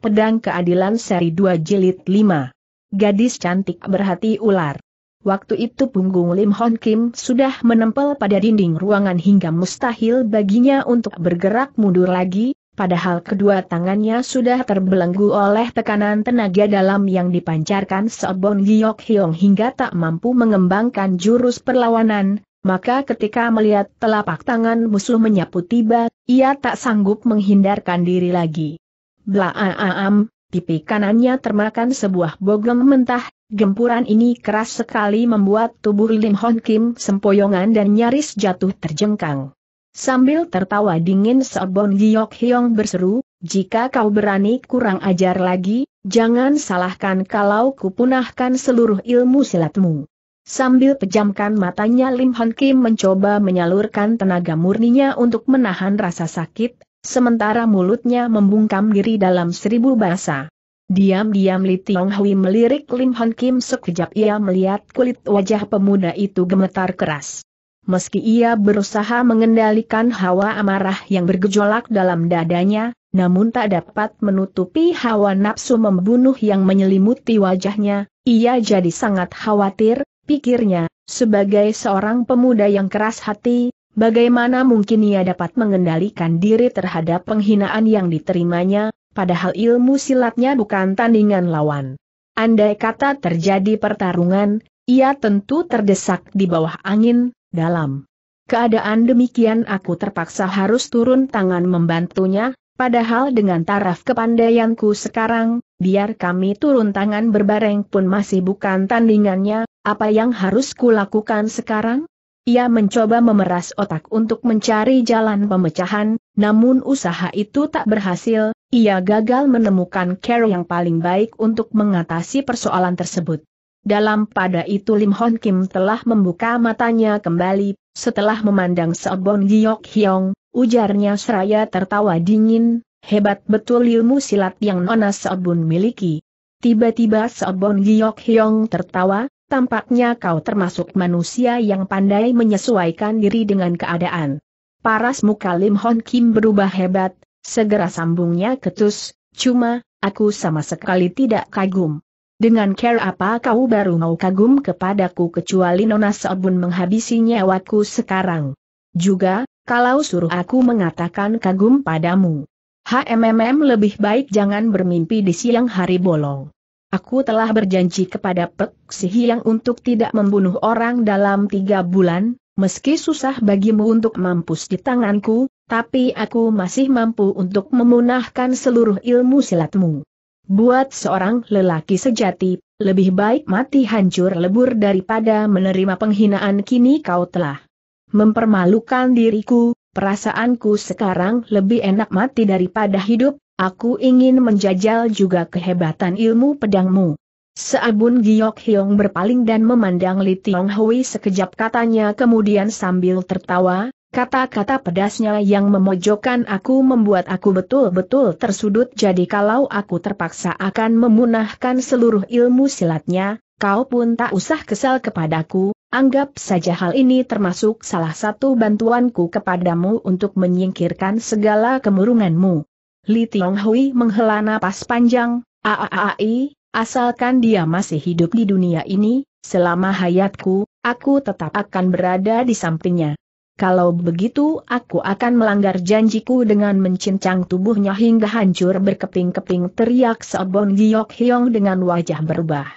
Pedang Keadilan Seri 2 Jilid 5. Gadis cantik berhati ular. Waktu itu punggung Lim Hon Kim sudah menempel pada dinding ruangan hingga mustahil baginya untuk bergerak mundur lagi, padahal kedua tangannya sudah terbelenggu oleh tekanan tenaga dalam yang dipancarkan Sobon Giyok Hyong hingga tak mampu mengembangkan jurus perlawanan, maka ketika melihat telapak tangan musuh menyapu tiba, ia tak sanggup menghindarkan diri lagi. Blaaam, pipi kanannya termakan sebuah bogem mentah, gempuran ini keras sekali membuat tubuh Lim Hon Kim sempoyongan dan nyaris jatuh terjengkang. Sambil tertawa dingin Sobon Giok Hyong berseru, jika kau berani kurang ajar lagi, jangan salahkan kalau kupunahkan seluruh ilmu silatmu. Sambil pejamkan matanya Lim Hon Kim mencoba menyalurkan tenaga murninya untuk menahan rasa sakit, Sementara mulutnya membungkam diri dalam seribu bahasa. Diam-diam Li Tiong Hui melirik Lim Hon Kim sekejap ia melihat kulit wajah pemuda itu gemetar keras. Meski ia berusaha mengendalikan hawa amarah yang bergejolak dalam dadanya, namun tak dapat menutupi hawa nafsu membunuh yang menyelimuti wajahnya, ia jadi sangat khawatir, pikirnya, sebagai seorang pemuda yang keras hati, Bagaimana mungkin ia dapat mengendalikan diri terhadap penghinaan yang diterimanya, padahal ilmu silatnya bukan tandingan lawan. Andai kata terjadi pertarungan, ia tentu terdesak di bawah angin, dalam keadaan demikian aku terpaksa harus turun tangan membantunya, padahal dengan taraf kepandaianku sekarang, biar kami turun tangan berbareng pun masih bukan tandingannya, apa yang harus kulakukan sekarang? Ia mencoba memeras otak untuk mencari jalan pemecahan, namun usaha itu tak berhasil, ia gagal menemukan cara yang paling baik untuk mengatasi persoalan tersebut. Dalam pada itu Lim Hon Kim telah membuka matanya kembali, setelah memandang Seobon Giok Hyong, ujarnya seraya tertawa dingin, hebat betul ilmu silat yang Nona Seobong miliki. Tiba-tiba Seobon Giok Hyong tertawa, Tampaknya kau termasuk manusia yang pandai menyesuaikan diri dengan keadaan. Paras muka Lim Hon Kim berubah hebat, segera sambungnya ketus, cuma, aku sama sekali tidak kagum. Dengan care apa kau baru mau kagum kepadaku kecuali Nona Sobun menghabisi nyawaku sekarang. Juga, kalau suruh aku mengatakan kagum padamu. HMMM lebih baik jangan bermimpi di siang hari bolong. Aku telah berjanji kepada Pek Si untuk tidak membunuh orang dalam tiga bulan, meski susah bagimu untuk mampus di tanganku, tapi aku masih mampu untuk memunahkan seluruh ilmu silatmu. Buat seorang lelaki sejati, lebih baik mati hancur lebur daripada menerima penghinaan kini kau telah mempermalukan diriku, perasaanku sekarang lebih enak mati daripada hidup, Aku ingin menjajal juga kehebatan ilmu pedangmu. Seabun Giok Hiong berpaling dan memandang Li Tiong Hui sekejap katanya kemudian sambil tertawa, Kata-kata pedasnya yang memojokkan aku membuat aku betul-betul tersudut jadi kalau aku terpaksa akan memunahkan seluruh ilmu silatnya, kau pun tak usah kesal kepadaku, anggap saja hal ini termasuk salah satu bantuanku kepadamu untuk menyingkirkan segala kemurunganmu. Li Tiong Hui menghela napas panjang, aaai, asalkan dia masih hidup di dunia ini, selama hayatku, aku tetap akan berada di sampingnya. Kalau begitu aku akan melanggar janjiku dengan mencincang tubuhnya hingga hancur berkeping-keping teriak Sobon Giok Hyong dengan wajah berubah.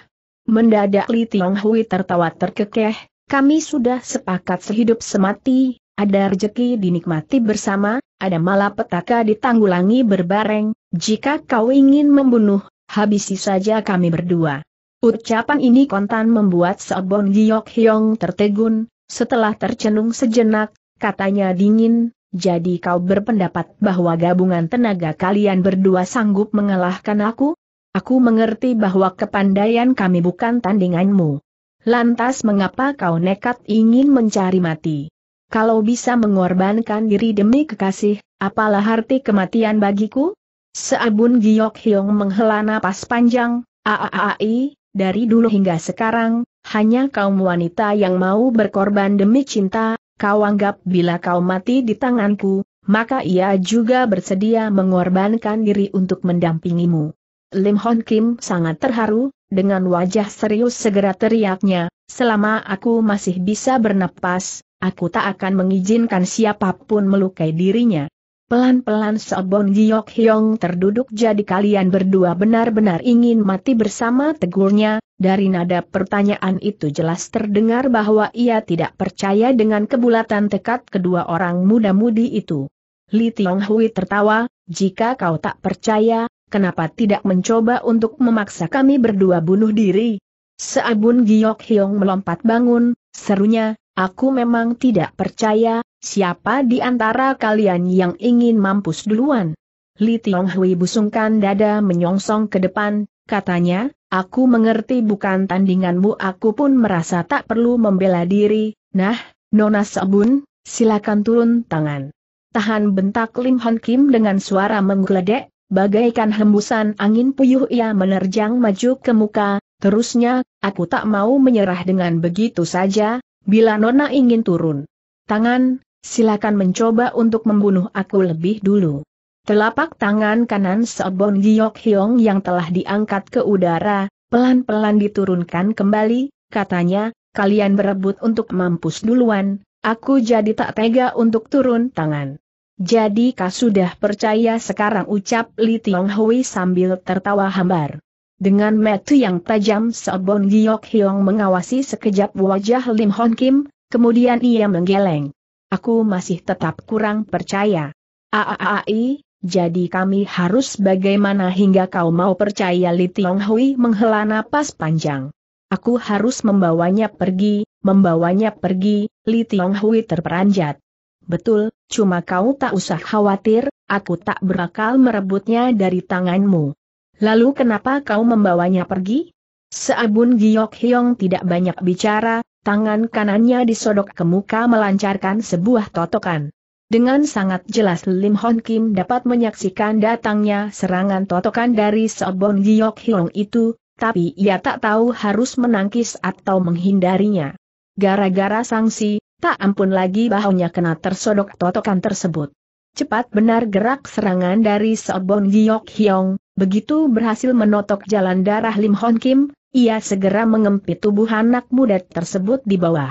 Mendadak Li Tiong Hui tertawa terkekeh, kami sudah sepakat sehidup semati, ada rejeki dinikmati bersama, ada malapetaka ditanggulangi berbareng, jika kau ingin membunuh, habisi saja kami berdua. Ucapan ini kontan membuat Seobong Giyok Hyong tertegun, setelah tercenung sejenak, katanya dingin, jadi kau berpendapat bahwa gabungan tenaga kalian berdua sanggup mengalahkan aku? Aku mengerti bahwa kepandaian kami bukan tandinganmu. Lantas mengapa kau nekat ingin mencari mati? Kalau bisa mengorbankan diri demi kekasih, apalah arti kematian bagiku? Seabun Giok Hyong menghela napas panjang, aaai, dari dulu hingga sekarang, hanya kaum wanita yang mau berkorban demi cinta, kau anggap bila kau mati di tanganku, maka ia juga bersedia mengorbankan diri untuk mendampingimu. Lim Hon Kim sangat terharu, dengan wajah serius segera teriaknya, selama aku masih bisa bernapas, aku tak akan mengizinkan siapapun melukai dirinya. Pelan-pelan Seobon Giok Hyong terduduk jadi kalian berdua benar-benar ingin mati bersama tegurnya, dari nada pertanyaan itu jelas terdengar bahwa ia tidak percaya dengan kebulatan tekad kedua orang muda-mudi itu. Li Tiong Hui tertawa, jika kau tak percaya, kenapa tidak mencoba untuk memaksa kami berdua bunuh diri? Seabun Giok Hyong melompat bangun, serunya, Aku memang tidak percaya, siapa di antara kalian yang ingin mampus duluan? Li Tiong Hui busungkan dada menyongsong ke depan, katanya, aku mengerti bukan tandinganmu aku pun merasa tak perlu membela diri, nah, Nona Sabun, silakan turun tangan. Tahan bentak Lim Han Kim dengan suara menggeledek, bagaikan hembusan angin puyuh ia menerjang maju ke muka, terusnya, aku tak mau menyerah dengan begitu saja, Bila Nona ingin turun, tangan, silakan mencoba untuk membunuh aku lebih dulu. Telapak tangan kanan Sobon Giok Hyong yang telah diangkat ke udara, pelan-pelan diturunkan kembali, katanya, kalian berebut untuk mampus duluan, aku jadi tak tega untuk turun tangan. Jadi kau sudah percaya sekarang ucap Li Tiong Hui sambil tertawa hambar. Dengan metu yang tajam Sobon Giok Hyong mengawasi sekejap wajah Lim Hon Kim, kemudian ia menggeleng. Aku masih tetap kurang percaya. Aaai, jadi kami harus bagaimana hingga kau mau percaya Li Tiong Hui menghela napas panjang. Aku harus membawanya pergi, membawanya pergi, Li Tiong Hui terperanjat. Betul, cuma kau tak usah khawatir, aku tak berakal merebutnya dari tanganmu. Lalu kenapa kau membawanya pergi? Seabun Giok Hyong tidak banyak bicara, tangan kanannya disodok ke muka melancarkan sebuah totokan. Dengan sangat jelas Lim Hon Kim dapat menyaksikan datangnya serangan totokan dari Seabun Giok Hyong itu, tapi ia tak tahu harus menangkis atau menghindarinya. Gara-gara sanksi, tak ampun lagi bahunya kena tersodok totokan tersebut. Cepat benar gerak serangan dari Sobon Giok Hyong, begitu berhasil menotok jalan darah Lim Hon Kim, ia segera mengempit tubuh anak muda tersebut di bawah.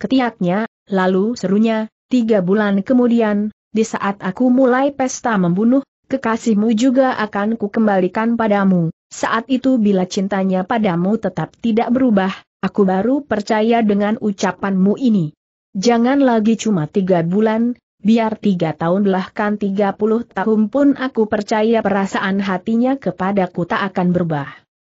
Ketiaknya, lalu serunya, tiga bulan kemudian, di saat aku mulai pesta membunuh, kekasihmu juga akan kukembalikan padamu. Saat itu bila cintanya padamu tetap tidak berubah, aku baru percaya dengan ucapanmu ini. Jangan lagi cuma tiga bulan, biar tiga tahun belahkan tiga puluh tahun pun aku percaya perasaan hatinya kepada ku tak akan berubah.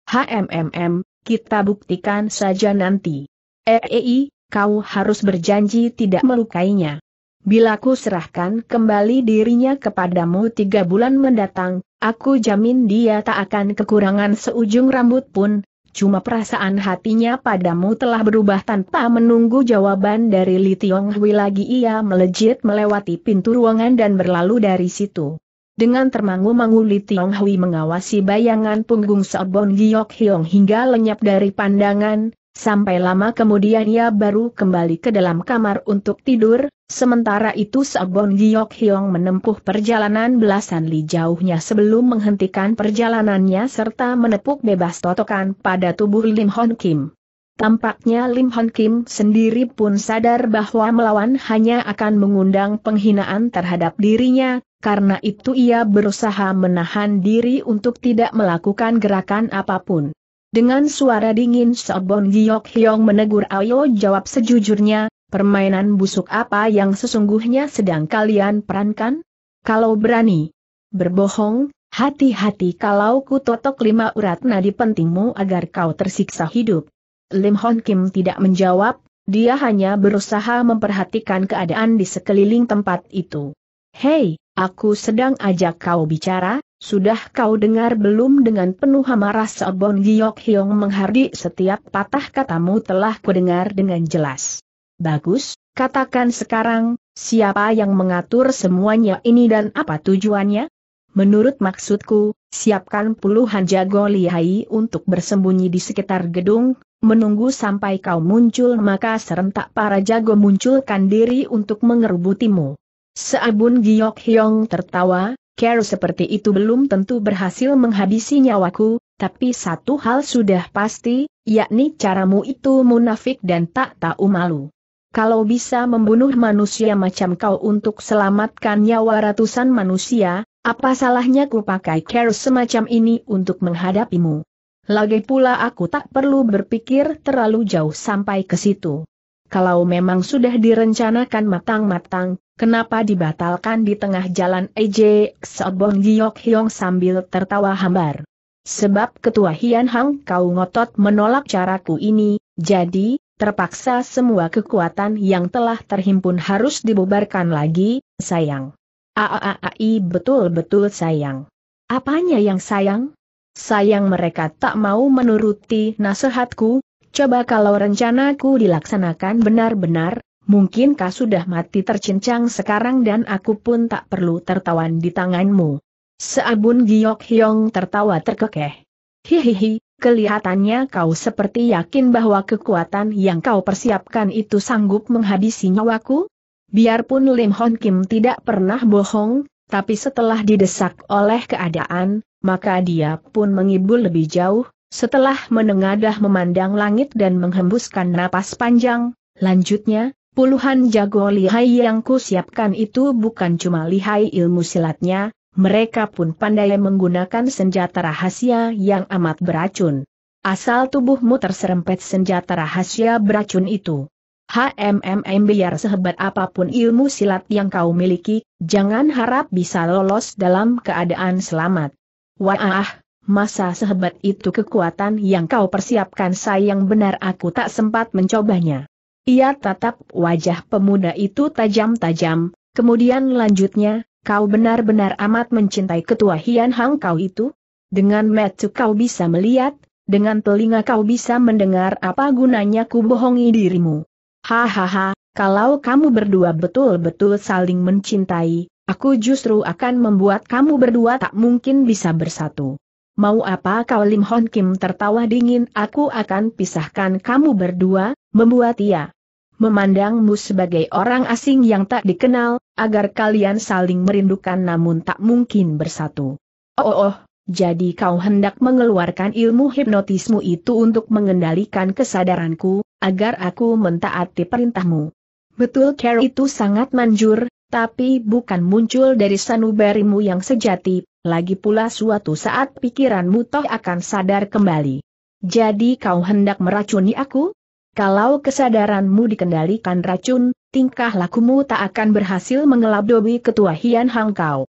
HMMM, kita buktikan saja nanti. EEI, kau harus berjanji tidak melukainya. Bila ku serahkan kembali dirinya kepadamu tiga bulan mendatang, aku jamin dia tak akan kekurangan seujung rambut pun, cuma perasaan hatinya padamu telah berubah tanpa menunggu jawaban dari Li Tiong Hui lagi ia melejit melewati pintu ruangan dan berlalu dari situ. Dengan termangu-mangu Li Tiong Hui mengawasi bayangan punggung Sobon Giok Hiong hingga lenyap dari pandangan, Sampai lama kemudian ia baru kembali ke dalam kamar untuk tidur, sementara itu Sabon Giok Hyong menempuh perjalanan belasan li jauhnya sebelum menghentikan perjalanannya serta menepuk bebas totokan pada tubuh Lim Hon Kim. Tampaknya Lim Hon Kim sendiri pun sadar bahwa melawan hanya akan mengundang penghinaan terhadap dirinya, karena itu ia berusaha menahan diri untuk tidak melakukan gerakan apapun. Dengan suara dingin Sobon Giok Hyong menegur Ayo jawab sejujurnya, permainan busuk apa yang sesungguhnya sedang kalian perankan? Kalau berani berbohong, hati-hati kalau ku totok lima urat nadi pentingmu agar kau tersiksa hidup. Lim Hon Kim tidak menjawab, dia hanya berusaha memperhatikan keadaan di sekeliling tempat itu. Hei, aku sedang ajak kau bicara, sudah kau dengar belum dengan penuh amarah Sobon Giok Hiong menghardi setiap patah katamu telah kudengar dengan jelas. Bagus, katakan sekarang, siapa yang mengatur semuanya ini dan apa tujuannya? Menurut maksudku, siapkan puluhan jago lihai untuk bersembunyi di sekitar gedung, menunggu sampai kau muncul maka serentak para jago munculkan diri untuk mengerubutimu. Seabun Giok Hiong tertawa, Care seperti itu belum tentu berhasil menghabisi nyawaku, tapi satu hal sudah pasti, yakni caramu itu munafik dan tak tahu malu. Kalau bisa membunuh manusia macam kau untuk selamatkan nyawa ratusan manusia, apa salahnya ku pakai care semacam ini untuk menghadapimu? Lagi pula aku tak perlu berpikir terlalu jauh sampai ke situ kalau memang sudah direncanakan matang-matang, kenapa dibatalkan di tengah jalan EJ Sobong Giyok Hyong sambil tertawa hambar? Sebab ketua Hian Hang kau ngotot menolak caraku ini, jadi, terpaksa semua kekuatan yang telah terhimpun harus dibubarkan lagi, sayang. Aaai betul-betul sayang. Apanya yang sayang? Sayang mereka tak mau menuruti nasihatku, Coba kalau rencanaku dilaksanakan benar-benar, mungkin kau sudah mati tercincang sekarang dan aku pun tak perlu tertawan di tanganmu. Seabun Giok Hyong tertawa terkekeh. Hihihi, kelihatannya kau seperti yakin bahwa kekuatan yang kau persiapkan itu sanggup menghabisi nyawaku? Biarpun Lim Hon Kim tidak pernah bohong, tapi setelah didesak oleh keadaan, maka dia pun mengibul lebih jauh, setelah menengadah memandang langit dan menghembuskan napas panjang, lanjutnya, puluhan jago lihai yang kusiapkan itu bukan cuma lihai ilmu silatnya, mereka pun pandai menggunakan senjata rahasia yang amat beracun. Asal tubuhmu terserempet senjata rahasia beracun itu. HMMM biar sehebat apapun ilmu silat yang kau miliki, jangan harap bisa lolos dalam keadaan selamat. Wah, masa sehebat itu kekuatan yang kau persiapkan sayang benar aku tak sempat mencobanya. Ia tatap wajah pemuda itu tajam-tajam, kemudian lanjutnya, kau benar-benar amat mencintai ketua Hian Hang kau itu? Dengan metu kau bisa melihat, dengan telinga kau bisa mendengar apa gunanya ku bohongi dirimu. Hahaha, kalau kamu berdua betul-betul saling mencintai, aku justru akan membuat kamu berdua tak mungkin bisa bersatu mau apa kau Lim Hon Kim tertawa dingin aku akan pisahkan kamu berdua, membuat ia memandangmu sebagai orang asing yang tak dikenal, agar kalian saling merindukan namun tak mungkin bersatu. Oh, oh, oh jadi kau hendak mengeluarkan ilmu hipnotismu itu untuk mengendalikan kesadaranku, agar aku mentaati perintahmu. Betul care itu sangat manjur, tapi bukan muncul dari sanubarimu yang sejati, lagi pula suatu saat pikiranmu toh akan sadar kembali. Jadi kau hendak meracuni aku? Kalau kesadaranmu dikendalikan racun, tingkah lakumu tak akan berhasil mengelabui ketua Hian Hang kau.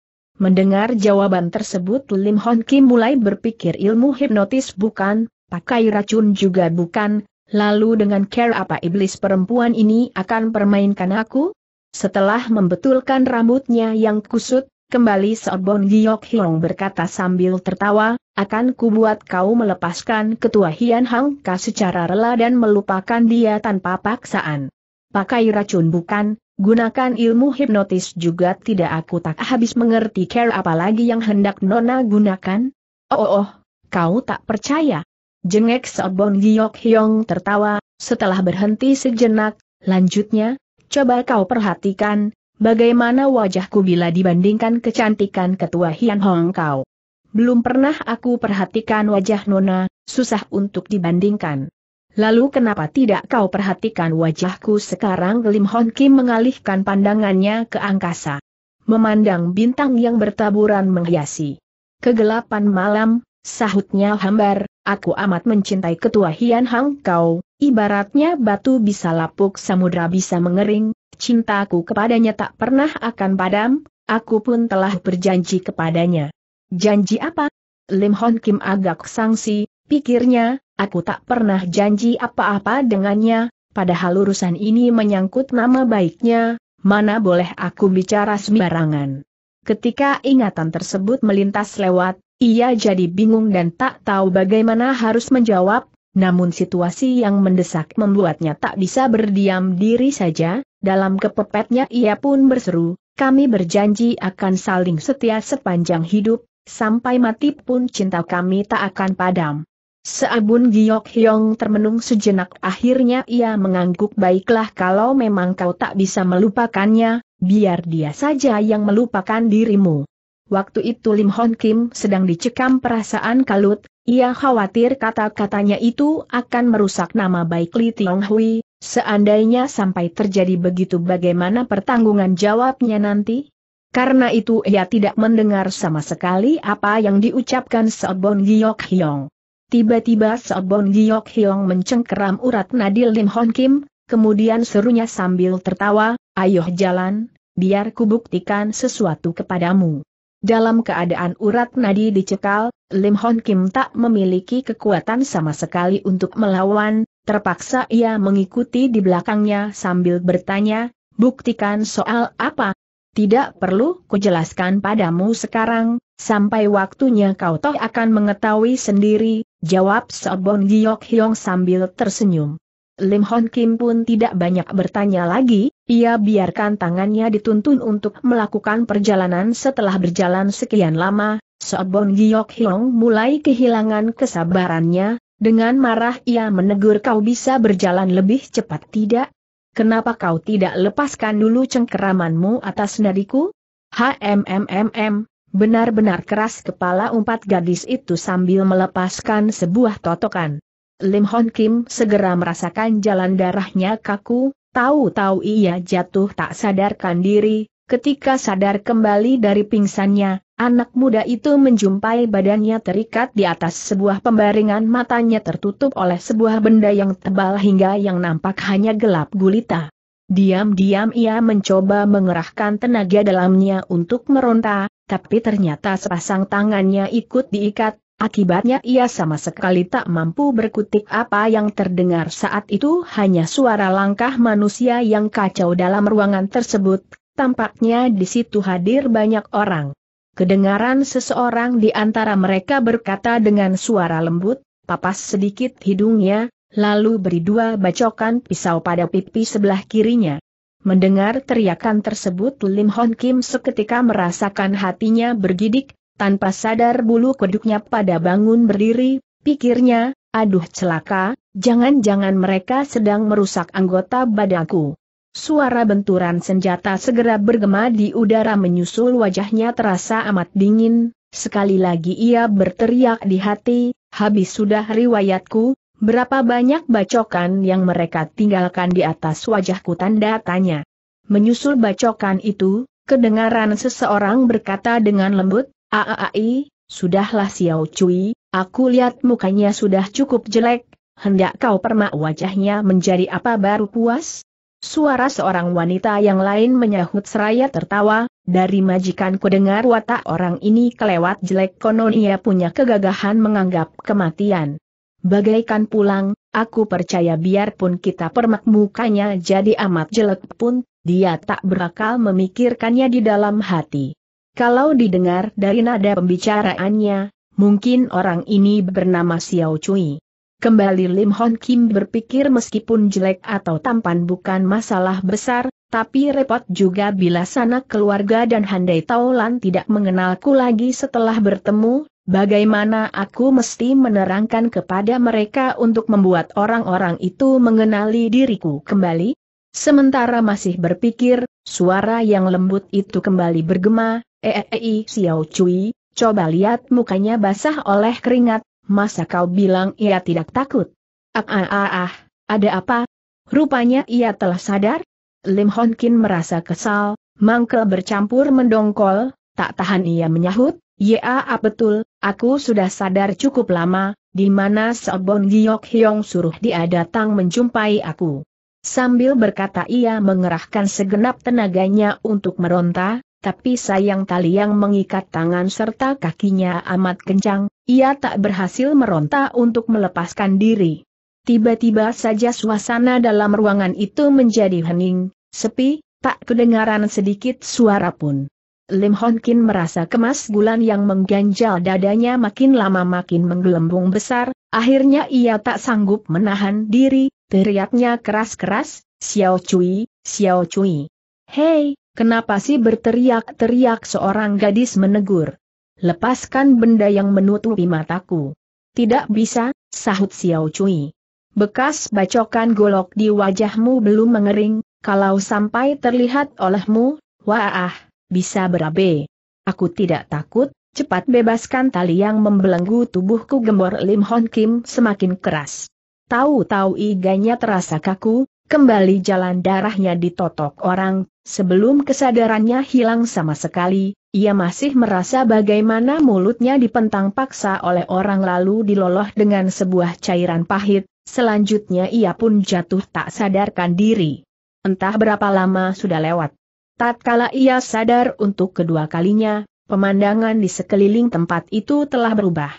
Mendengar jawaban tersebut Lim Hon Kim mulai berpikir ilmu hipnotis bukan, pakai racun juga bukan, lalu dengan care apa iblis perempuan ini akan permainkan aku? Setelah membetulkan rambutnya yang kusut, Kembali Seobong Giok Hiong berkata sambil tertawa, akan kubuat kau melepaskan ketua Hian Hang Ka secara rela dan melupakan dia tanpa paksaan. Pakai racun bukan, gunakan ilmu hipnotis juga tidak aku tak habis mengerti care apalagi yang hendak Nona gunakan? Oh oh, oh kau tak percaya? Jengek Seobong Giok Hiong tertawa, setelah berhenti sejenak, lanjutnya, coba kau perhatikan, Bagaimana wajahku bila dibandingkan kecantikan ketua Hian Hong Kau? Belum pernah aku perhatikan wajah Nona, susah untuk dibandingkan. Lalu kenapa tidak kau perhatikan wajahku sekarang Lim Hon Kim mengalihkan pandangannya ke angkasa. Memandang bintang yang bertaburan menghiasi. Kegelapan malam, sahutnya hambar, aku amat mencintai ketua Hian Hong Kau, ibaratnya batu bisa lapuk samudra bisa mengering, cintaku kepadanya tak pernah akan padam, aku pun telah berjanji kepadanya. Janji apa? Lim Hon Kim agak sangsi, pikirnya, aku tak pernah janji apa-apa dengannya, padahal urusan ini menyangkut nama baiknya, mana boleh aku bicara sembarangan. Ketika ingatan tersebut melintas lewat, ia jadi bingung dan tak tahu bagaimana harus menjawab, namun situasi yang mendesak membuatnya tak bisa berdiam diri saja, dalam kepepetnya ia pun berseru, kami berjanji akan saling setia sepanjang hidup, sampai mati pun cinta kami tak akan padam. Seabun Giok Hyong termenung sejenak akhirnya ia mengangguk baiklah kalau memang kau tak bisa melupakannya, biar dia saja yang melupakan dirimu. Waktu itu Lim Hon Kim sedang dicekam perasaan kalut, ia khawatir kata-katanya itu akan merusak nama baik Li Tiong Hui, Seandainya sampai terjadi begitu bagaimana pertanggungan jawabnya nanti? Karena itu ia tidak mendengar sama sekali apa yang diucapkan Seobon Giyok Hyong. Tiba-tiba Seobon Giyok Hyong mencengkeram urat Nadil Lim Hon Kim, kemudian serunya sambil tertawa, ayo jalan, biar kubuktikan sesuatu kepadamu. Dalam keadaan urat nadi dicekal, Lim Hon Kim tak memiliki kekuatan sama sekali untuk melawan, terpaksa ia mengikuti di belakangnya sambil bertanya, buktikan soal apa? Tidak perlu kujelaskan padamu sekarang, sampai waktunya kau toh akan mengetahui sendiri, jawab Sobon Giok Hyong sambil tersenyum. Lim Hon Kim pun tidak banyak bertanya lagi, ia biarkan tangannya dituntun untuk melakukan perjalanan setelah berjalan sekian lama, Sobon Giok Hyong mulai kehilangan kesabarannya, dengan marah ia menegur kau bisa berjalan lebih cepat tidak? Kenapa kau tidak lepaskan dulu cengkeramanmu atas nadiku? HMMMM, benar-benar keras kepala empat gadis itu sambil melepaskan sebuah totokan. Lim Hon Kim segera merasakan jalan darahnya kaku, tahu-tahu ia jatuh tak sadarkan diri, Ketika sadar kembali dari pingsannya, anak muda itu menjumpai badannya terikat di atas sebuah pembaringan matanya tertutup oleh sebuah benda yang tebal hingga yang nampak hanya gelap gulita. Diam-diam ia mencoba mengerahkan tenaga dalamnya untuk meronta, tapi ternyata sepasang tangannya ikut diikat, akibatnya ia sama sekali tak mampu berkutik apa yang terdengar saat itu hanya suara langkah manusia yang kacau dalam ruangan tersebut, tampaknya di situ hadir banyak orang. Kedengaran seseorang di antara mereka berkata dengan suara lembut, papas sedikit hidungnya, lalu beri dua bacokan pisau pada pipi sebelah kirinya. Mendengar teriakan tersebut Lim Hon Kim seketika merasakan hatinya bergidik, tanpa sadar bulu kuduknya pada bangun berdiri, pikirnya, aduh celaka, jangan-jangan mereka sedang merusak anggota badanku. Suara benturan senjata segera bergema di udara menyusul wajahnya terasa amat dingin, sekali lagi ia berteriak di hati, habis sudah riwayatku, berapa banyak bacokan yang mereka tinggalkan di atas wajahku tanda tanya. Menyusul bacokan itu, kedengaran seseorang berkata dengan lembut, Aaai, sudahlah Xiao Cui, aku lihat mukanya sudah cukup jelek, hendak kau permak wajahnya menjadi apa baru puas? Suara seorang wanita yang lain menyahut seraya tertawa, dari majikan ku dengar watak orang ini kelewat jelek konon ia punya kegagahan menganggap kematian. Bagaikan pulang, aku percaya biarpun kita permak mukanya jadi amat jelek pun, dia tak berakal memikirkannya di dalam hati. Kalau didengar dari nada pembicaraannya, mungkin orang ini bernama Xiao Cui. Kembali Lim Hon Kim berpikir meskipun jelek atau tampan bukan masalah besar, tapi repot juga bila sanak keluarga dan Handai Taulan tidak mengenalku lagi setelah bertemu, bagaimana aku mesti menerangkan kepada mereka untuk membuat orang-orang itu mengenali diriku kembali? Sementara masih berpikir, suara yang lembut itu kembali bergema, -e Xiao Cui, coba lihat mukanya basah oleh keringat, masa kau bilang ia tidak takut? Ah ah ah, ah ada apa? Rupanya ia telah sadar? Lim Honkin merasa kesal, Mangkel bercampur mendongkol, tak tahan ia menyahut, ya ah, betul, aku sudah sadar cukup lama, di mana Sobon Giok Hyong suruh dia datang menjumpai aku. Sambil berkata ia mengerahkan segenap tenaganya untuk meronta, tapi sayang tali yang mengikat tangan serta kakinya amat kencang, ia tak berhasil meronta untuk melepaskan diri. Tiba-tiba saja suasana dalam ruangan itu menjadi hening, sepi, tak kedengaran sedikit suara pun. Lim Hon Kin merasa kemas gulan yang mengganjal dadanya makin lama makin menggelembung besar, akhirnya ia tak sanggup menahan diri, teriaknya keras-keras, Xiao Cui, Xiao Cui. Hei, Kenapa sih berteriak-teriak seorang gadis menegur? Lepaskan benda yang menutupi mataku. Tidak bisa, sahut Xiao Cui. Bekas bacokan golok di wajahmu belum mengering, kalau sampai terlihat olehmu, wah, bisa berabe. Aku tidak takut, cepat bebaskan tali yang membelenggu tubuhku gembor Lim Hon Kim semakin keras. Tahu-tahu iganya terasa kaku, kembali jalan darahnya ditotok orang, Sebelum kesadarannya hilang sama sekali, ia masih merasa bagaimana mulutnya dipentang paksa oleh orang lalu diloloh dengan sebuah cairan pahit, selanjutnya ia pun jatuh tak sadarkan diri. Entah berapa lama sudah lewat. Tatkala ia sadar untuk kedua kalinya, pemandangan di sekeliling tempat itu telah berubah.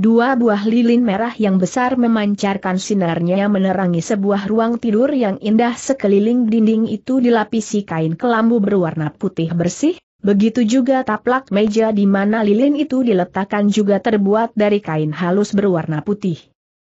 Dua buah lilin merah yang besar memancarkan sinarnya menerangi sebuah ruang tidur yang indah sekeliling dinding itu dilapisi kain kelambu berwarna putih bersih, begitu juga taplak meja di mana lilin itu diletakkan juga terbuat dari kain halus berwarna putih.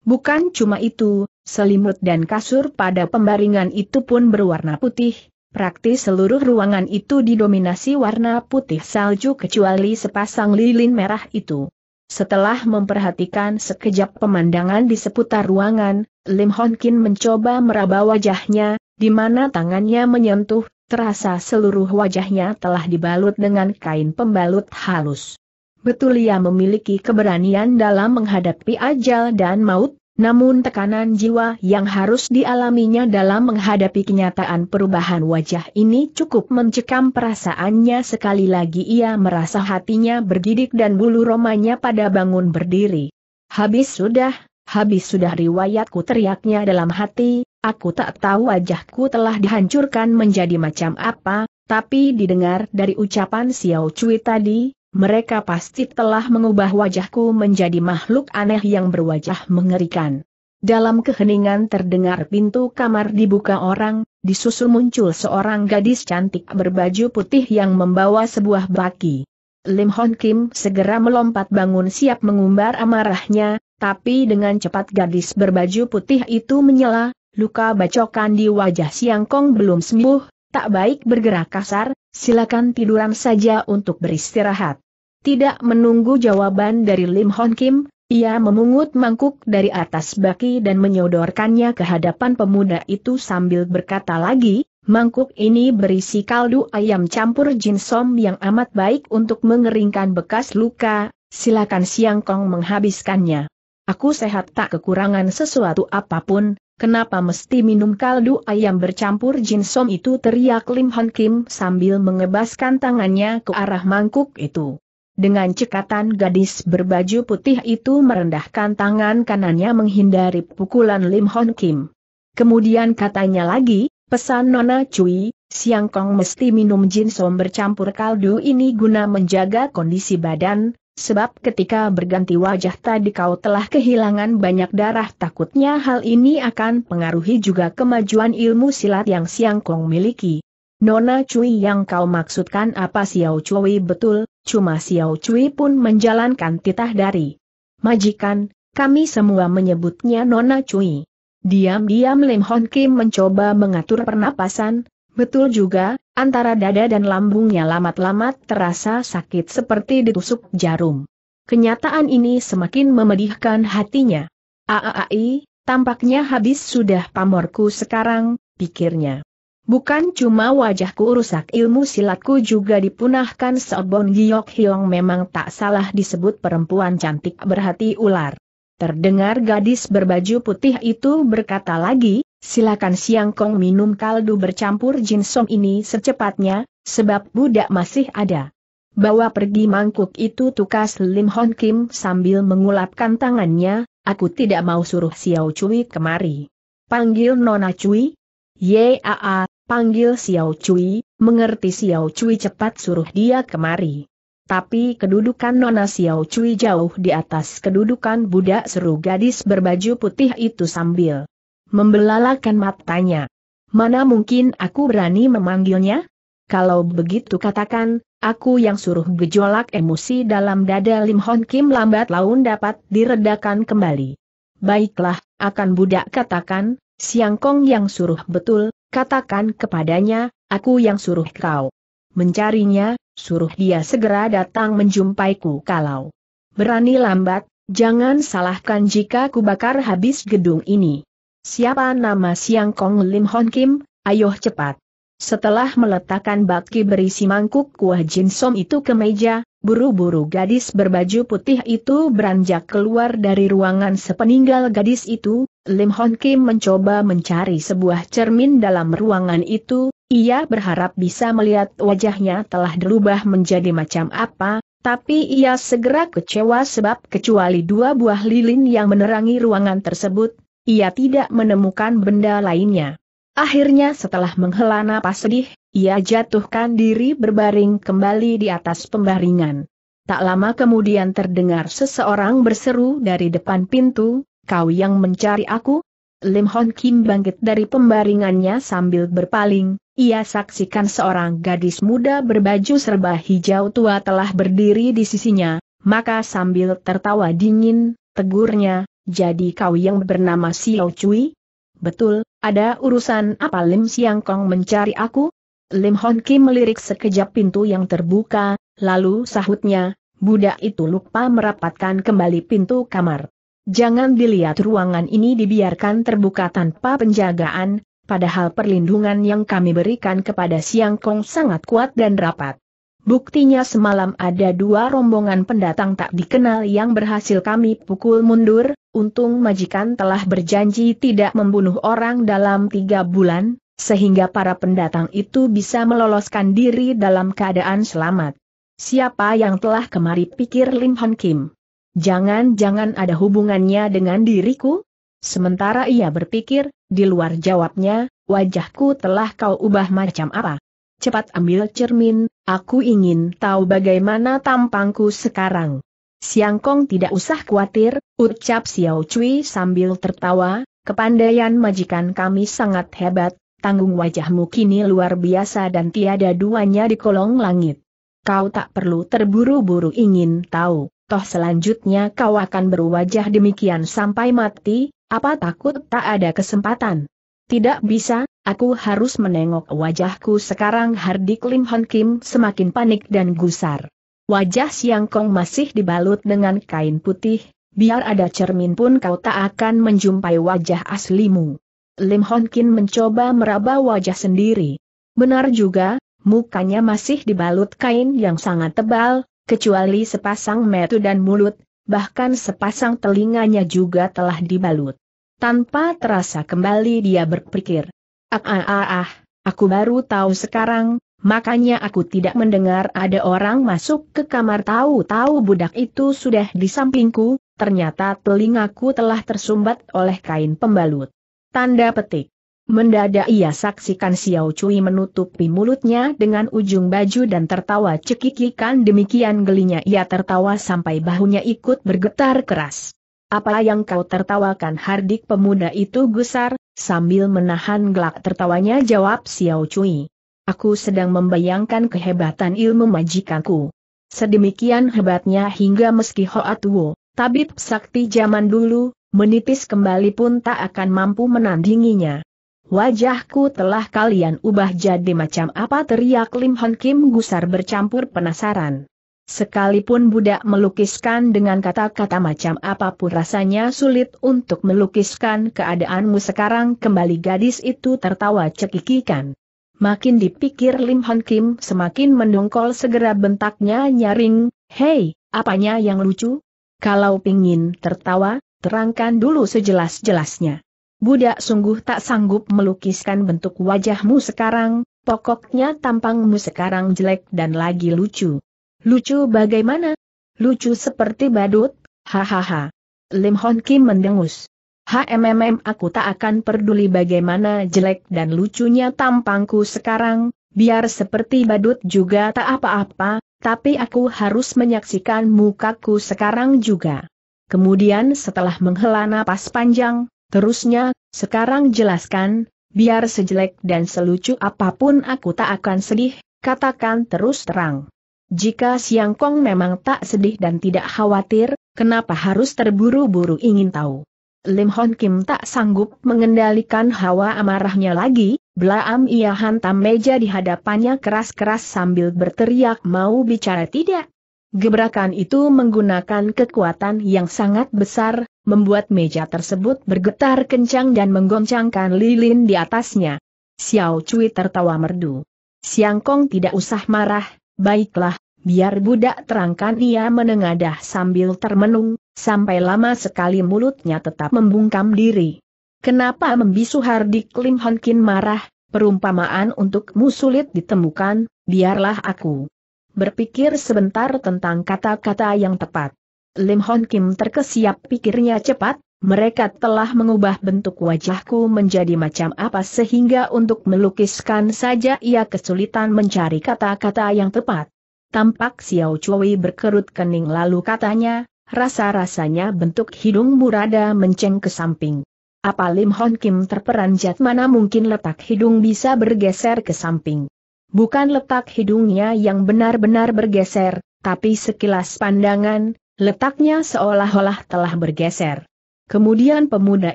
Bukan cuma itu, selimut dan kasur pada pembaringan itu pun berwarna putih, Praktis seluruh ruangan itu didominasi warna putih salju kecuali sepasang lilin merah itu. Setelah memperhatikan sekejap pemandangan di seputar ruangan, Lim Hon Kin mencoba meraba wajahnya, di mana tangannya menyentuh, terasa seluruh wajahnya telah dibalut dengan kain pembalut halus. Betul ia memiliki keberanian dalam menghadapi ajal dan maut, namun tekanan jiwa yang harus dialaminya dalam menghadapi kenyataan perubahan wajah ini cukup mencekam perasaannya sekali lagi ia merasa hatinya bergidik dan bulu romanya pada bangun berdiri. Habis sudah, habis sudah riwayatku teriaknya dalam hati, aku tak tahu wajahku telah dihancurkan menjadi macam apa, tapi didengar dari ucapan Xiao Cui tadi, mereka pasti telah mengubah wajahku menjadi makhluk aneh yang berwajah mengerikan. Dalam keheningan terdengar pintu kamar dibuka orang, disusul muncul seorang gadis cantik berbaju putih yang membawa sebuah baki. Lim Hon Kim segera melompat bangun siap mengumbar amarahnya, tapi dengan cepat gadis berbaju putih itu menyela, luka bacokan di wajah Siang Kong belum sembuh, tak baik bergerak kasar, Silakan tiduran saja untuk beristirahat. Tidak menunggu jawaban dari Lim Hon Kim, ia memungut mangkuk dari atas baki dan menyodorkannya ke hadapan pemuda itu sambil berkata lagi, mangkuk ini berisi kaldu ayam campur jinsom yang amat baik untuk mengeringkan bekas luka, silakan Siang Kong menghabiskannya. Aku sehat tak kekurangan sesuatu apapun, Kenapa mesti minum kaldu ayam bercampur jinsom itu teriak Lim Hon Kim sambil mengebaskan tangannya ke arah mangkuk itu. Dengan cekatan gadis berbaju putih itu merendahkan tangan kanannya menghindari pukulan Lim Hon Kim. Kemudian katanya lagi, pesan Nona Cui, Siang Kong mesti minum jinsom bercampur kaldu ini guna menjaga kondisi badan, Sebab ketika berganti wajah tadi kau telah kehilangan banyak darah takutnya hal ini akan pengaruhi juga kemajuan ilmu silat yang Siang Kong miliki. Nona Cui yang kau maksudkan apa Xiao Cui betul, cuma Xiao Cui pun menjalankan titah dari majikan, kami semua menyebutnya Nona Cui. Diam-diam Lim Hon Kim mencoba mengatur pernapasan, betul juga, Antara dada dan lambungnya lamat-lamat terasa sakit seperti ditusuk jarum. Kenyataan ini semakin memedihkan hatinya. Aaai, tampaknya habis sudah pamorku sekarang, pikirnya. Bukan cuma wajahku rusak ilmu silatku juga dipunahkan Sobon Giyok Hyong memang tak salah disebut perempuan cantik berhati ular. Terdengar gadis berbaju putih itu berkata lagi, Silakan Siang Kong minum kaldu bercampur jinsom ini secepatnya, sebab budak masih ada. Bawa pergi mangkuk itu tukas Lim Hon Kim sambil mengulapkan tangannya, aku tidak mau suruh Xiao Cui kemari. Panggil Nona Cui? Yaa, panggil Xiao Cui, mengerti Xiao Cui cepat suruh dia kemari. Tapi kedudukan Nona Xiao Cui jauh di atas kedudukan budak seru gadis berbaju putih itu sambil Membelalakan matanya. Mana mungkin aku berani memanggilnya? Kalau begitu katakan, aku yang suruh gejolak emosi dalam dada Lim Hon Kim lambat laun dapat diredakan kembali. Baiklah, akan budak katakan, Siang Kong yang suruh betul, katakan kepadanya, aku yang suruh kau. Mencarinya, suruh dia segera datang menjumpaiku kalau berani lambat, jangan salahkan jika ku bakar habis gedung ini. Siapa nama Siang Kong Lim Hon Kim, ayo cepat. Setelah meletakkan baki berisi mangkuk kuah jinsom itu ke meja, buru-buru gadis berbaju putih itu beranjak keluar dari ruangan sepeninggal gadis itu, Lim Hon Kim mencoba mencari sebuah cermin dalam ruangan itu, ia berharap bisa melihat wajahnya telah berubah menjadi macam apa, tapi ia segera kecewa sebab kecuali dua buah lilin yang menerangi ruangan tersebut, ia tidak menemukan benda lainnya. Akhirnya setelah menghela napas sedih, ia jatuhkan diri berbaring kembali di atas pembaringan. Tak lama kemudian terdengar seseorang berseru dari depan pintu, kau yang mencari aku? Lim Hon Kim bangkit dari pembaringannya sambil berpaling, ia saksikan seorang gadis muda berbaju serba hijau tua telah berdiri di sisinya, maka sambil tertawa dingin, tegurnya, jadi kau yang bernama Xiao Cui? Betul, ada urusan apa Lim Siang Kong mencari aku? Lim Hon Kim melirik sekejap pintu yang terbuka, lalu sahutnya, budak itu lupa merapatkan kembali pintu kamar. Jangan dilihat ruangan ini dibiarkan terbuka tanpa penjagaan, padahal perlindungan yang kami berikan kepada Siang Kong sangat kuat dan rapat. Buktinya semalam ada dua rombongan pendatang tak dikenal yang berhasil kami pukul mundur, untung majikan telah berjanji tidak membunuh orang dalam tiga bulan, sehingga para pendatang itu bisa meloloskan diri dalam keadaan selamat. Siapa yang telah kemari pikir Lim Han Kim? Jangan-jangan ada hubungannya dengan diriku? Sementara ia berpikir, di luar jawabnya, wajahku telah kau ubah macam apa? cepat ambil cermin, aku ingin tahu bagaimana tampangku sekarang. Siang Kong tidak usah khawatir, ucap Xiao Cui sambil tertawa, kepandaian majikan kami sangat hebat, tanggung wajahmu kini luar biasa dan tiada duanya di kolong langit. Kau tak perlu terburu-buru ingin tahu, toh selanjutnya kau akan berwajah demikian sampai mati, apa takut tak ada kesempatan. Tidak bisa, aku harus menengok wajahku sekarang Hardik Lim Hon Kim semakin panik dan gusar. Wajah Siang Kong masih dibalut dengan kain putih, biar ada cermin pun kau tak akan menjumpai wajah aslimu. Lim Hon Kim mencoba meraba wajah sendiri. Benar juga, mukanya masih dibalut kain yang sangat tebal, kecuali sepasang metu dan mulut, bahkan sepasang telinganya juga telah dibalut. Tanpa terasa kembali dia berpikir. Ah ah ah ah, aku baru tahu sekarang, makanya aku tidak mendengar ada orang masuk ke kamar tahu-tahu budak itu sudah di sampingku, ternyata telingaku telah tersumbat oleh kain pembalut. Tanda petik. Mendadak ia saksikan Xiao Cui menutupi mulutnya dengan ujung baju dan tertawa cekikikan demikian gelinya ia tertawa sampai bahunya ikut bergetar keras. Apa yang kau tertawakan hardik pemuda itu gusar, sambil menahan gelak tertawanya jawab Xiao Cui. Aku sedang membayangkan kehebatan ilmu majikanku. Sedemikian hebatnya hingga meski Hoa Tuo, tabib sakti zaman dulu, menitis kembali pun tak akan mampu menandinginya. Wajahku telah kalian ubah jadi macam apa teriak Lim Hon Kim gusar bercampur penasaran. Sekalipun budak melukiskan dengan kata-kata macam apapun rasanya sulit untuk melukiskan keadaanmu sekarang kembali gadis itu tertawa cekikikan. Makin dipikir Lim Hon Kim semakin mendongkol segera bentaknya nyaring, hei, apanya yang lucu? Kalau pingin tertawa, terangkan dulu sejelas-jelasnya. Budak sungguh tak sanggup melukiskan bentuk wajahmu sekarang, pokoknya tampangmu sekarang jelek dan lagi lucu. Lucu bagaimana? Lucu seperti badut, hahaha. Lim Hon Kim mendengus. HMMM aku tak akan peduli bagaimana jelek dan lucunya tampangku sekarang, biar seperti badut juga tak apa-apa, tapi aku harus menyaksikan mukaku sekarang juga. Kemudian setelah menghela napas panjang, terusnya, sekarang jelaskan, biar sejelek dan selucu apapun aku tak akan sedih, katakan terus terang. Jika Siang Kong memang tak sedih dan tidak khawatir, kenapa harus terburu-buru ingin tahu? Lim Hon Kim tak sanggup mengendalikan hawa amarahnya lagi, belaam ia hantam meja di hadapannya keras-keras sambil berteriak mau bicara tidak. Gebrakan itu menggunakan kekuatan yang sangat besar, membuat meja tersebut bergetar kencang dan menggoncangkan lilin di atasnya. Xiao Cui tertawa merdu. Siang Kong tidak usah marah, Baiklah, biar budak terangkan ia menengadah sambil termenung, sampai lama sekali mulutnya tetap membungkam diri. Kenapa membisu Hardik Lim Honkin marah, perumpamaan untukmu sulit ditemukan, biarlah aku berpikir sebentar tentang kata-kata yang tepat. Lim Hon Kim terkesiap pikirnya cepat, mereka telah mengubah bentuk wajahku menjadi macam apa sehingga untuk melukiskan saja ia kesulitan mencari kata-kata yang tepat. Tampak Xiao Chui berkerut kening lalu katanya, rasa-rasanya bentuk hidung Murada menceng ke samping. Apa Lim Hon Kim terperanjat mana mungkin letak hidung bisa bergeser ke samping. Bukan letak hidungnya yang benar-benar bergeser, tapi sekilas pandangan, letaknya seolah-olah telah bergeser. Kemudian pemuda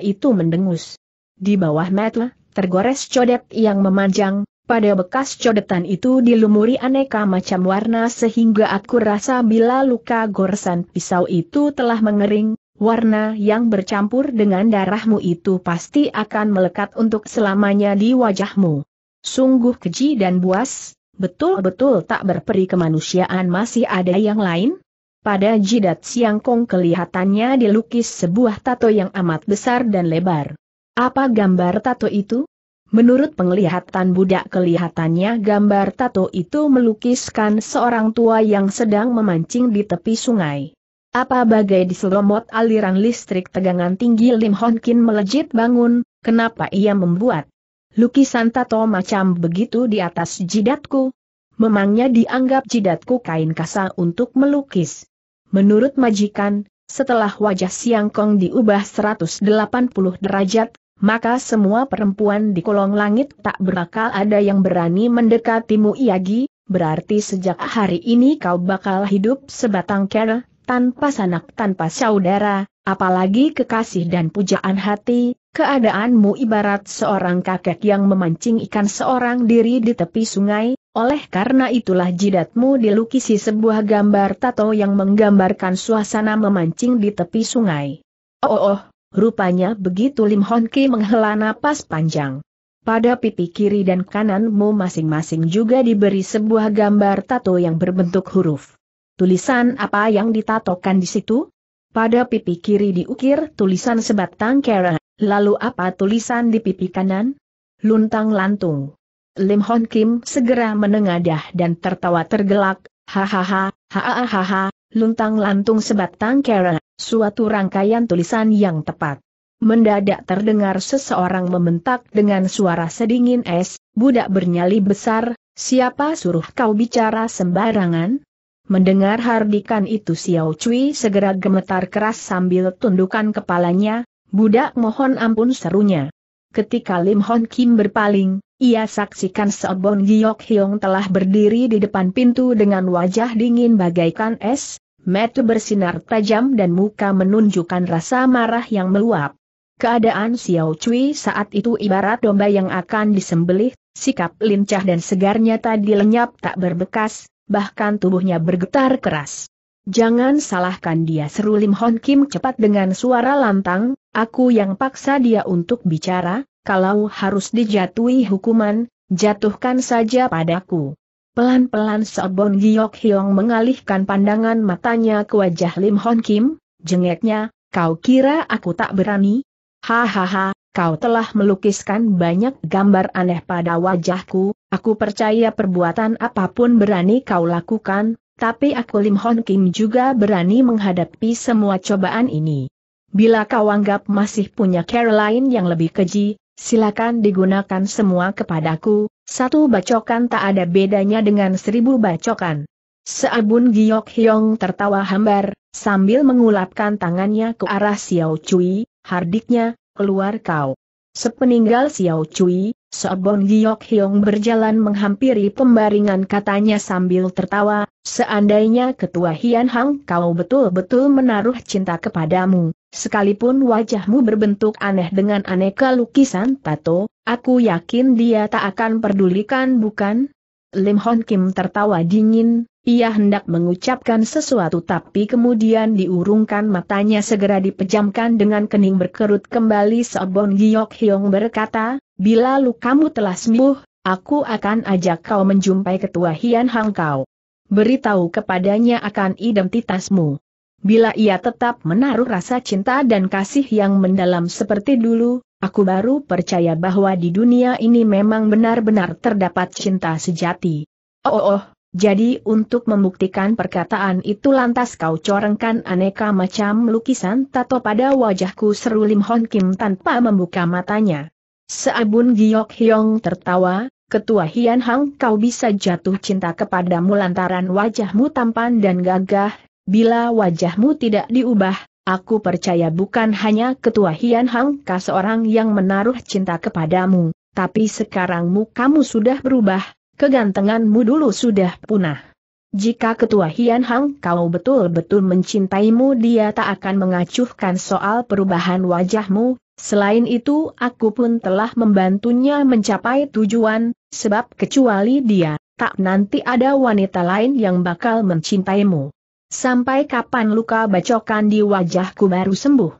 itu mendengus. Di bawah metel, tergores codet yang memanjang, pada bekas codetan itu dilumuri aneka macam warna sehingga aku rasa bila luka goresan pisau itu telah mengering, warna yang bercampur dengan darahmu itu pasti akan melekat untuk selamanya di wajahmu. Sungguh keji dan buas, betul-betul tak berperi kemanusiaan masih ada yang lain? Pada jidat Siangkong kelihatannya dilukis sebuah tato yang amat besar dan lebar. Apa gambar tato itu? Menurut penglihatan budak kelihatannya gambar tato itu melukiskan seorang tua yang sedang memancing di tepi sungai. Apa bagai diselomot aliran listrik tegangan tinggi Lim Hon Kin melejit bangun, kenapa ia membuat lukisan tato macam begitu di atas jidatku? Memangnya dianggap jidatku kain kasa untuk melukis. Menurut majikan, setelah wajah Siang Kong diubah 180 derajat, maka semua perempuan di kolong langit tak berakal ada yang berani mendekatimu Iagi, berarti sejak hari ini kau bakal hidup sebatang kera, tanpa sanak tanpa saudara, apalagi kekasih dan pujaan hati, keadaanmu ibarat seorang kakek yang memancing ikan seorang diri di tepi sungai, oleh karena itulah jidatmu dilukisi sebuah gambar tato yang menggambarkan suasana memancing di tepi sungai. Oh, oh, oh, rupanya begitu Lim Hon Ki menghela napas panjang. Pada pipi kiri dan kananmu masing-masing juga diberi sebuah gambar tato yang berbentuk huruf. Tulisan apa yang ditatokan di situ? Pada pipi kiri diukir tulisan sebatang kera, lalu apa tulisan di pipi kanan? Luntang lantung. Lim Hon Kim segera menengadah dan tertawa tergelak, hahaha, hahaha, luntang lantung sebatang kera, suatu rangkaian tulisan yang tepat. Mendadak terdengar seseorang membentak dengan suara sedingin es, budak bernyali besar, siapa suruh kau bicara sembarangan? Mendengar hardikan itu Xiao Cui segera gemetar keras sambil tundukkan kepalanya, budak mohon ampun serunya. Ketika Lim Hon Kim berpaling, ia saksikan Seobon Giok Hyong telah berdiri di depan pintu dengan wajah dingin bagaikan es, mata bersinar tajam dan muka menunjukkan rasa marah yang meluap. Keadaan Xiao Cui saat itu ibarat domba yang akan disembelih, sikap lincah dan segarnya tadi lenyap tak berbekas, bahkan tubuhnya bergetar keras. Jangan salahkan dia seru Lim Hon Kim cepat dengan suara lantang, aku yang paksa dia untuk bicara, kalau harus dijatuhi hukuman, jatuhkan saja padaku. Pelan-pelan Sobon Giok Hyung mengalihkan pandangan matanya ke wajah Lim Hon Kim, jengeknya, kau kira aku tak berani? Hahaha, kau telah melukiskan banyak gambar aneh pada wajahku, aku percaya perbuatan apapun berani kau lakukan, tapi aku Lim Hon Kim juga berani menghadapi semua cobaan ini. Bila kau anggap masih punya Caroline yang lebih keji, Silakan digunakan semua kepadaku, satu bacokan tak ada bedanya dengan seribu bacokan. Seabun Giok Hyong tertawa hambar, sambil mengulapkan tangannya ke arah Xiao Cui, hardiknya, keluar kau. Sepeninggal Xiao Cui, Seabun Giok Hyong berjalan menghampiri pembaringan katanya sambil tertawa, seandainya ketua Hian Hang kau betul-betul menaruh cinta kepadamu, Sekalipun wajahmu berbentuk aneh dengan aneka lukisan tato, aku yakin dia tak akan pedulikan, bukan? Lim Hon Kim tertawa dingin, ia hendak mengucapkan sesuatu tapi kemudian diurungkan matanya segera dipejamkan dengan kening berkerut kembali Sobon Giok Hyong berkata, Bila lukamu telah sembuh, aku akan ajak kau menjumpai ketua Hian Hang kau. Beritahu kepadanya akan identitasmu. Bila ia tetap menaruh rasa cinta dan kasih yang mendalam seperti dulu, aku baru percaya bahwa di dunia ini memang benar-benar terdapat cinta sejati. Oh, oh, oh, jadi untuk membuktikan perkataan itu lantas kau corengkan aneka macam lukisan tato pada wajahku seru Lim Hon Kim tanpa membuka matanya. Seabun Giok Hyong tertawa, Ketua Hian Hang kau bisa jatuh cinta kepadamu lantaran wajahmu tampan dan gagah, Bila wajahmu tidak diubah, aku percaya bukan hanya ketua Hian Hang Ka seorang yang menaruh cinta kepadamu, tapi sekarangmu kamu sudah berubah, kegantenganmu dulu sudah punah. Jika ketua Hian Hang kau betul-betul mencintaimu dia tak akan mengacuhkan soal perubahan wajahmu, selain itu aku pun telah membantunya mencapai tujuan, sebab kecuali dia, tak nanti ada wanita lain yang bakal mencintaimu. Sampai kapan luka bacokan di wajahku baru sembuh?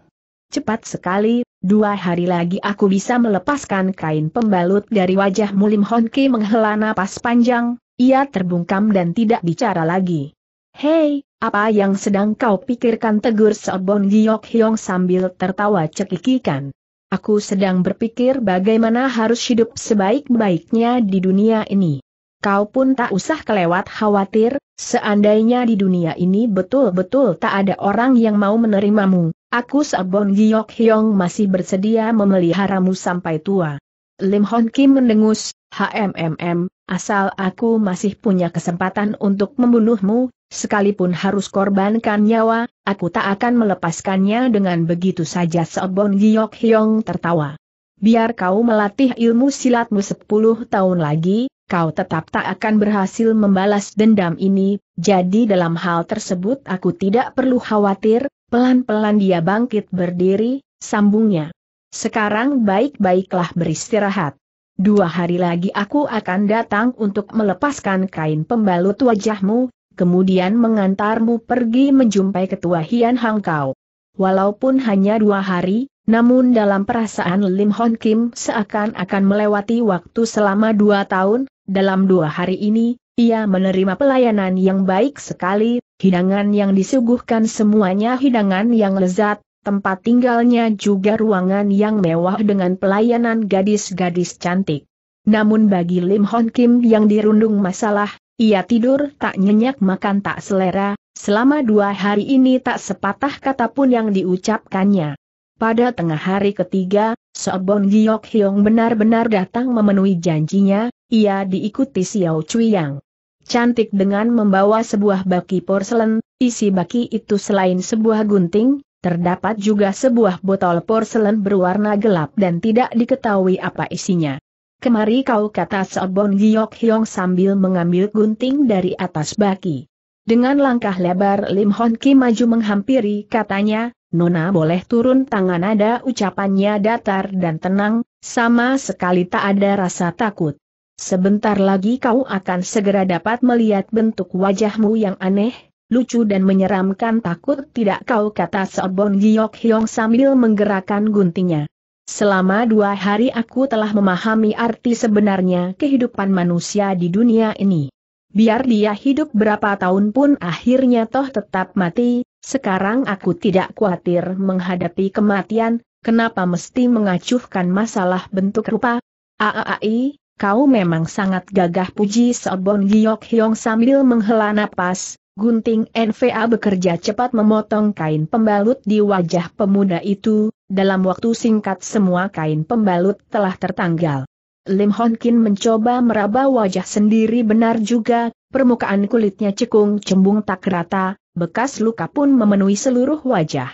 Cepat sekali, dua hari lagi aku bisa melepaskan kain pembalut dari wajah Mulim Honki menghela napas panjang, ia terbungkam dan tidak bicara lagi. Hei, apa yang sedang kau pikirkan tegur Sobon Giyok Hyong sambil tertawa cekikikan. Aku sedang berpikir bagaimana harus hidup sebaik-baiknya di dunia ini kau pun tak usah kelewat khawatir, seandainya di dunia ini betul-betul tak ada orang yang mau menerimamu, aku Sabon Giok Hyong masih bersedia memeliharamu sampai tua. Lim Hon Kim mendengus, HMMM, asal aku masih punya kesempatan untuk membunuhmu, sekalipun harus korbankan nyawa, aku tak akan melepaskannya dengan begitu saja Seobong Giok Hyong tertawa. Biar kau melatih ilmu silatmu 10 tahun lagi, kau tetap tak akan berhasil membalas dendam ini, jadi dalam hal tersebut aku tidak perlu khawatir, pelan-pelan dia bangkit berdiri, sambungnya. Sekarang baik-baiklah beristirahat. Dua hari lagi aku akan datang untuk melepaskan kain pembalut wajahmu, kemudian mengantarmu pergi menjumpai ketua Hian Hangkau. Walaupun hanya dua hari, namun dalam perasaan Lim Hon Kim seakan-akan melewati waktu selama dua tahun, dalam dua hari ini, ia menerima pelayanan yang baik sekali, hidangan yang disuguhkan semuanya hidangan yang lezat, tempat tinggalnya juga ruangan yang mewah dengan pelayanan gadis-gadis cantik. Namun bagi Lim Hon Kim yang dirundung masalah, ia tidur tak nyenyak makan tak selera, selama dua hari ini tak sepatah kata pun yang diucapkannya. Pada tengah hari ketiga, Sobon Giok Hyong benar-benar datang memenuhi janjinya, ia diikuti Xiao Cui Yang. Cantik dengan membawa sebuah baki porselen, isi baki itu selain sebuah gunting, terdapat juga sebuah botol porselen berwarna gelap dan tidak diketahui apa isinya. Kemari kau kata Sobon Giok Hyong sambil mengambil gunting dari atas baki. Dengan langkah lebar Lim Hon Ki maju menghampiri katanya, Nona boleh turun tangan ada ucapannya datar dan tenang, sama sekali tak ada rasa takut. Sebentar lagi kau akan segera dapat melihat bentuk wajahmu yang aneh, lucu dan menyeramkan takut tidak kau kata Sobon Giok Hyong sambil menggerakkan guntingnya. Selama dua hari aku telah memahami arti sebenarnya kehidupan manusia di dunia ini. Biar dia hidup berapa tahun pun akhirnya toh tetap mati, sekarang aku tidak khawatir menghadapi kematian, kenapa mesti mengacuhkan masalah bentuk rupa? Aai, kau memang sangat gagah puji Sobon Giok Hyong sambil menghela napas, gunting NVA bekerja cepat memotong kain pembalut di wajah pemuda itu, dalam waktu singkat semua kain pembalut telah tertanggal. Lim Hon Kin mencoba meraba wajah sendiri benar juga, permukaan kulitnya cekung cembung tak rata, bekas luka pun memenuhi seluruh wajah.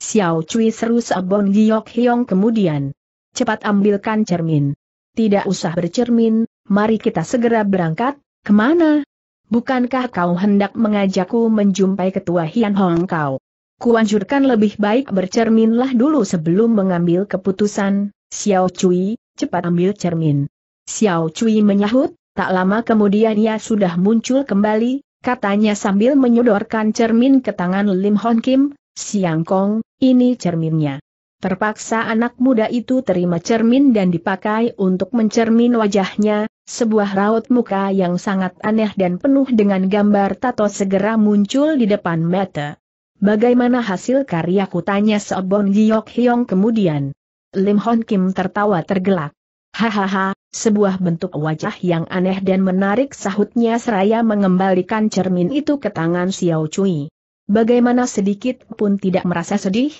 Xiao Cui seru Sabon Giok Hiong kemudian. Cepat ambilkan cermin. Tidak usah bercermin, mari kita segera berangkat, kemana? Bukankah kau hendak mengajakku menjumpai ketua Hian Hong kau? Kuanjurkan lebih baik bercerminlah dulu sebelum mengambil keputusan, Xiao Cui, cepat ambil cermin. Xiao Cui menyahut, tak lama kemudian ia sudah muncul kembali, katanya sambil menyodorkan cermin ke tangan Lim Hon Kim, Siang Kong, ini cerminnya. Terpaksa anak muda itu terima cermin dan dipakai untuk mencermin wajahnya, sebuah raut muka yang sangat aneh dan penuh dengan gambar tato segera muncul di depan mata. Bagaimana hasil karyaku tanya Seobon Giyok Hyong kemudian. Lim Hon Kim tertawa tergelak. Hahaha, sebuah bentuk wajah yang aneh dan menarik sahutnya seraya mengembalikan cermin itu ke tangan Xiao Cui. Bagaimana sedikit pun tidak merasa sedih?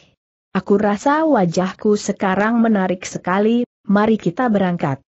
Aku rasa wajahku sekarang menarik sekali, mari kita berangkat.